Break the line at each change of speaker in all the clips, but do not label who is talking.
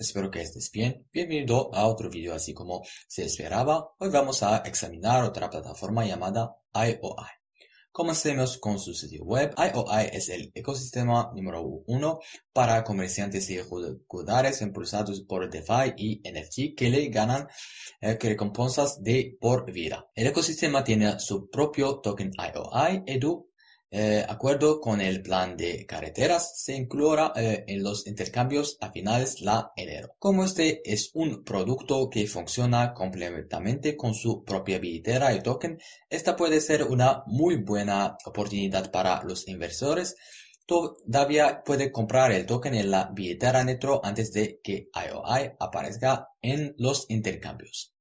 espero que estés bien. Bienvenido a otro vídeo así como se esperaba. Hoy vamos a examinar otra plataforma llamada IOI. Comencemos con su sitio web. IOI es el ecosistema número uno para comerciantes y jugadores impulsados por DeFi y NFT que le ganan eh, recompensas de por vida. El ecosistema tiene su propio token IOI, EDU, eh, acuerdo con el plan de carreteras, se incluirá eh, en los intercambios a finales de enero. Como este es un producto que funciona completamente con su propia billetera y token, esta puede ser una muy buena oportunidad para los inversores. Todavía puede comprar el token en la billetera Netro antes de que IOI aparezca en los intercambios.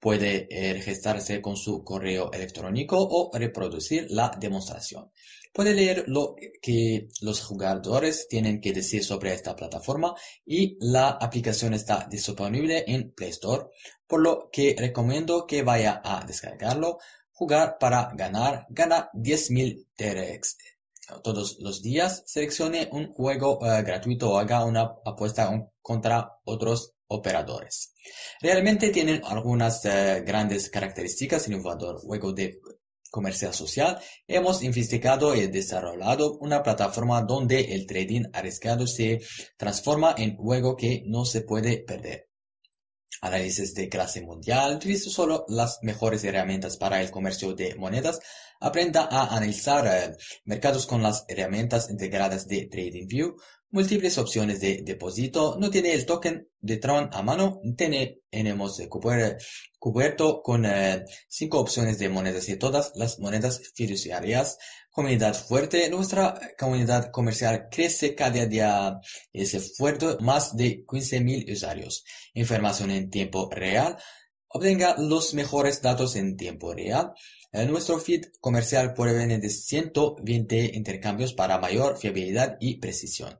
Puede eh, registrarse con su correo electrónico o reproducir la demostración. Puede leer lo que los jugadores tienen que decir sobre esta plataforma y la aplicación está disponible en Play Store, por lo que recomiendo que vaya a descargarlo. Jugar para ganar, gana 10.000 TRX todos los días, seleccione un juego eh, gratuito o haga una apuesta contra otros operadores. Realmente tienen algunas eh, grandes características innovador juego de comercio social, hemos investigado y desarrollado una plataforma donde el trading arriesgado se transforma en juego que no se puede perder. Análisis de clase mundial Utilizo solo las mejores herramientas para el comercio de monedas aprenda a analizar eh, mercados con las herramientas integradas de TradingView, múltiples opciones de depósito, no tiene el token de Tron a mano, tiene, tenemos eh, cubierto con eh, cinco opciones de monedas y todas las monedas fiduciarias. Comunidad fuerte, nuestra comunidad comercial crece cada día es fuerte, más de 15.000 usuarios. Información en tiempo real, obtenga los mejores datos en tiempo real. Eh, nuestro feed comercial proviene de 120 intercambios para mayor fiabilidad y precisión.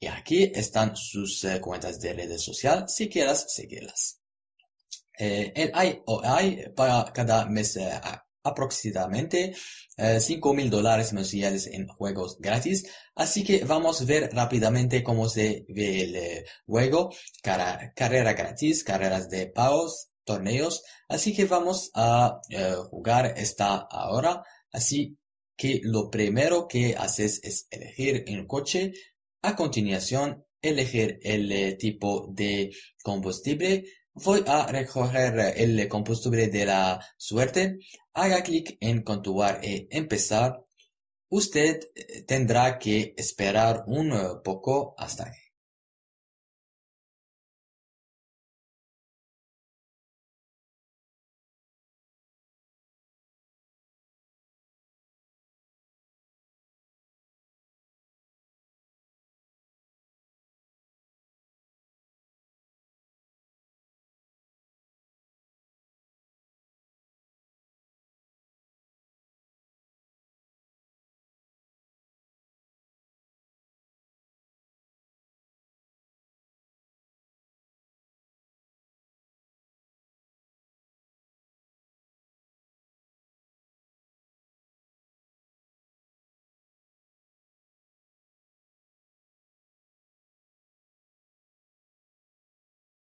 Y aquí están sus eh, cuentas de redes sociales si quieras seguirlas. Eh, en IOI, para cada mes eh, aproximadamente $5,000 mil dólares mensuales en juegos gratis. Así que vamos a ver rápidamente cómo se ve el juego. carrera gratis, carreras de pagos, torneos, así que vamos a eh, jugar esta ahora. Así que lo primero que haces es elegir el coche, a continuación elegir el eh, tipo de combustible. Voy a recoger el combustible de la suerte. Haga clic en continuar e empezar. Usted eh, tendrá que esperar un poco hasta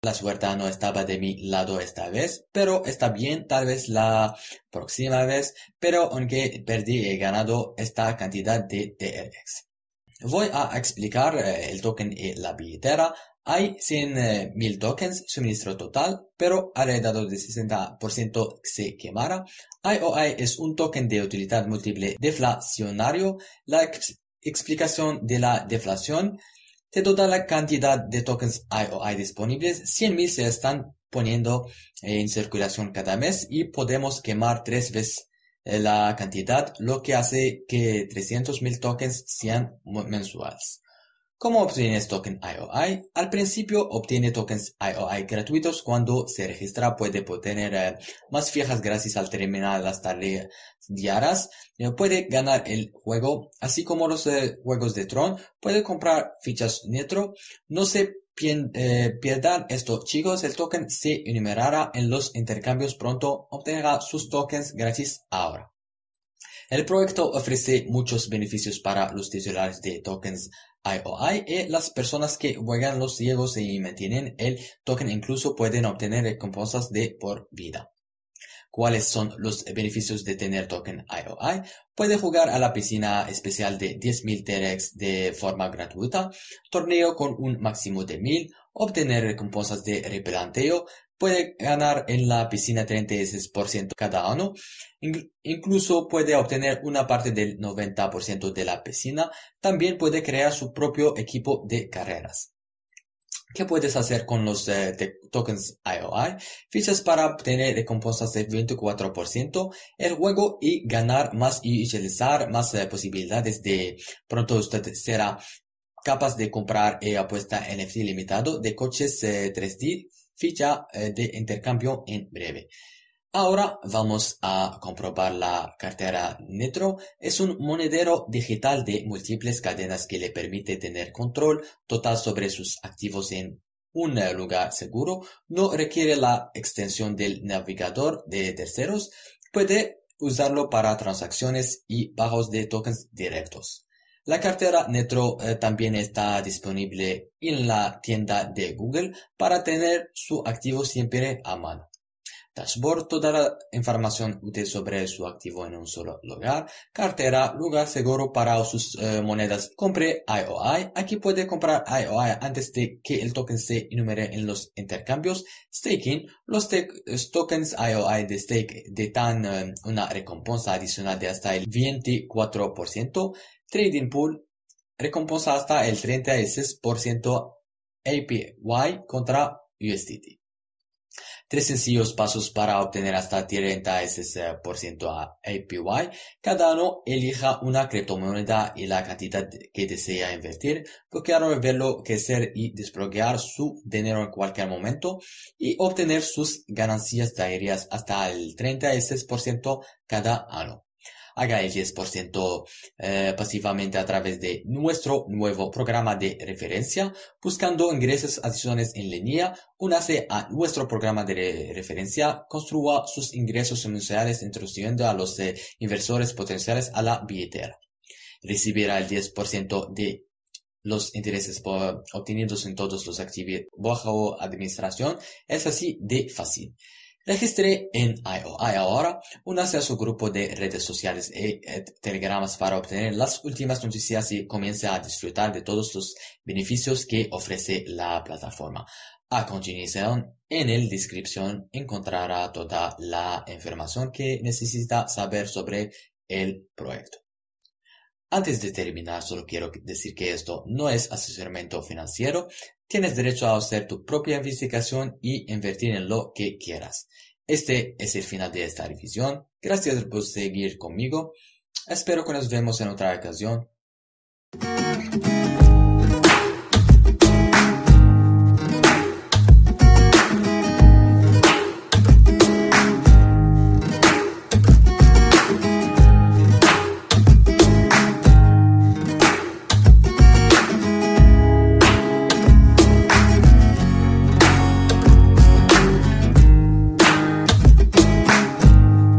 La suerte no estaba de mi lado esta vez, pero está bien, tal vez la próxima vez, pero aunque perdí he ganado esta cantidad de TRX. Voy a explicar eh, el token y la billetera. Hay 100.000 eh, tokens, suministro total, pero alrededor del 60% se quemará. IOI es un token de utilidad múltiple deflacionario. La explicación de la deflación de toda la cantidad de tokens IOI disponibles, 100.000 se están poniendo eh, en circulación cada mes y podemos quemar tres veces eh, la cantidad, lo que hace que 300.000 tokens sean mensuales. ¿Cómo obtienes token IOI? Al principio obtiene tokens IOI gratuitos cuando se registra, puede obtener eh, más fijas gracias al terminar las tareas diarias, eh, puede ganar el juego, así como los eh, juegos de Tron, puede comprar fichas Netro, no se pierdan estos chicos, el token se enumerará en los intercambios pronto, obtendrá sus tokens gratis ahora. El proyecto ofrece muchos beneficios para los titulares de tokens IOI y las personas que juegan los ciegos y mantienen el token incluso pueden obtener recompensas de por vida. ¿Cuáles son los beneficios de tener token IOI? Puede jugar a la piscina especial de 10.000 TRX de forma gratuita, torneo con un máximo de 1.000, obtener recompensas de replanteo, puede ganar en la piscina 36% cada año, incluso puede obtener una parte del 90% de la piscina, también puede crear su propio equipo de carreras. ¿Qué puedes hacer con los eh, tokens IOI? Fichas para obtener recompensas del 24%, el juego y ganar más y utilizar más eh, posibilidades de pronto usted será capaz de comprar y eh, apuesta NFT limitado de coches 3D, eh, ficha eh, de intercambio en breve. Ahora vamos a comprobar la cartera Netro. Es un monedero digital de múltiples cadenas que le permite tener control total sobre sus activos en un lugar seguro. No requiere la extensión del navegador de terceros. Puede usarlo para transacciones y pagos de tokens directos. La cartera Netro eh, también está disponible en la tienda de Google para tener su activo siempre a mano. Dashboard, toda la información útil sobre su activo en un solo lugar. Cartera, lugar seguro para sus eh, monedas. Compre IOI. Aquí puede comprar IOI antes de que el token se enumere en los intercambios. Staking, los tokens IOI de stake detan eh, una recompensa adicional de hasta el 24%. Trading Pool recompensa hasta el 36% APY contra USDT. Tres sencillos pasos para obtener hasta 36% APY. Cada año, elija una criptomoneda y la cantidad que desea invertir. Bloquear, verlo crecer y desbloquear su dinero en cualquier momento y obtener sus ganancias diarias hasta el 36% cada año haga el 10% pasivamente a través de nuestro nuevo programa de referencia, buscando ingresos adicionales en línea, únase a nuestro programa de referencia, construya sus ingresos mensuales introduciendo a los eh, inversores potenciales a la billetera. Recibirá el 10% de los intereses obtenidos en todos los activos bajo administración es así de fácil. Registre en IOI ahora, únase a su grupo de redes sociales y e, e, telegramas para obtener las últimas noticias y comience a disfrutar de todos los beneficios que ofrece la plataforma. A continuación, en la descripción encontrará toda la información que necesita saber sobre el proyecto. Antes de terminar, solo quiero decir que esto no es asesoramiento financiero. Tienes derecho a hacer tu propia investigación y invertir en lo que quieras. Este es el final de esta revisión. Gracias por seguir conmigo. Espero que nos vemos en otra ocasión.